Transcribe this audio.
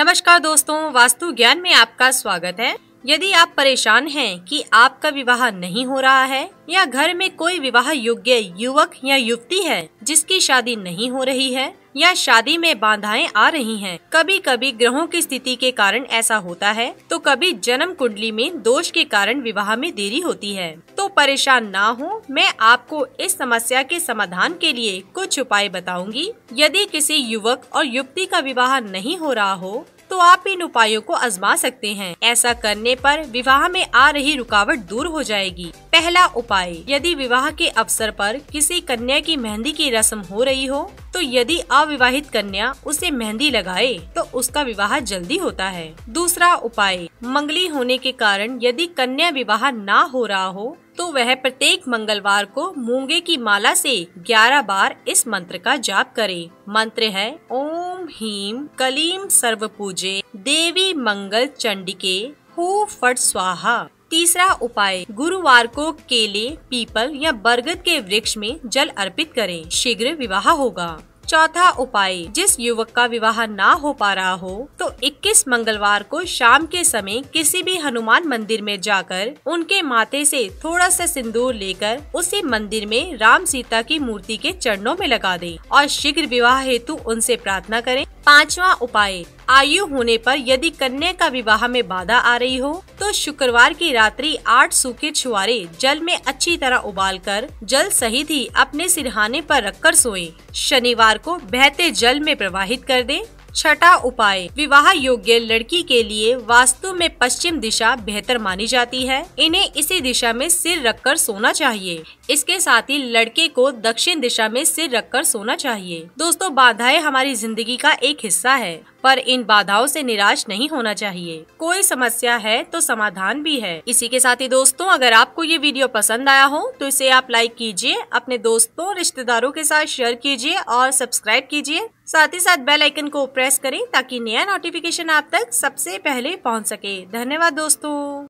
नमस्कार दोस्तों वास्तु ज्ञान में आपका स्वागत है यदि आप परेशान हैं कि आपका विवाह नहीं हो रहा है या घर में कोई विवाह योग्य युवक या युवती है जिसकी शादी नहीं हो रही है या शादी में बाधाएं आ रही हैं, कभी कभी ग्रहों की स्थिति के कारण ऐसा होता है तो कभी जन्म कुंडली में दोष के कारण विवाह में देरी होती है तो परेशान ना हो मैं आपको इस समस्या के समाधान के लिए कुछ उपाय बताऊंगी यदि किसी युवक और युवती का विवाह नहीं हो रहा हो तो आप इन उपायों को आजमा सकते हैं ऐसा करने पर विवाह में आ रही रुकावट दूर हो जाएगी पहला उपाय यदि विवाह के अवसर पर किसी कन्या की मेहंदी की रस्म हो रही हो तो यदि अविवाहित कन्या उसे मेहंदी लगाए तो उसका विवाह जल्दी होता है दूसरा उपाय मंगली होने के कारण यदि कन्या विवाह ना हो रहा हो तो वह प्रत्येक मंगलवार को मूंगे की माला से 11 बार इस मंत्र का जाप करे मंत्र है ओम हीम कलीम सर्व पूजे देवी मंगल चंडिके हु फट स्वाहा तीसरा उपाय गुरुवार को केले पीपल या बरगद के वृक्ष में जल अर्पित करें शीघ्र विवाह होगा चौथा उपाय जिस युवक का विवाह ना हो पा रहा हो तो 21 मंगलवार को शाम के समय किसी भी हनुमान मंदिर में जाकर उनके माथे से थोड़ा सा सिंदूर लेकर उसे मंदिर में राम सीता की मूर्ति के चरणों में लगा दें और शीघ्र विवाह हेतु उनसे प्रार्थना करें पांचवा उपाय आयु होने पर यदि कन्या का विवाह में बाधा आ रही हो तो शुक्रवार की रात्रि आठ सूखे छुआरे जल में अच्छी तरह उबालकर जल सहित ही अपने सिरहाने पर रखकर सोएं। शनिवार को बहते जल में प्रवाहित कर दें छठा उपाय विवाह योग्य लड़की के लिए वास्तु में पश्चिम दिशा बेहतर मानी जाती है इन्हें इसी दिशा में सिर रखकर सोना चाहिए इसके साथ ही लड़के को दक्षिण दिशा में सिर रखकर सोना चाहिए दोस्तों बाधाएं हमारी जिंदगी का एक हिस्सा है पर इन बाधाओं से निराश नहीं होना चाहिए कोई समस्या है तो समाधान भी है इसी के साथ ही दोस्तों अगर आपको ये वीडियो पसंद आया हो तो इसे आप लाइक कीजिए अपने दोस्तों रिश्तेदारों के साथ शेयर कीजिए और सब्सक्राइब कीजिए साथ ही साथ बेल आइकन को प्रेस करें ताकि नया नोटिफिकेशन आप तक सबसे पहले पहुंच सके धन्यवाद दोस्तों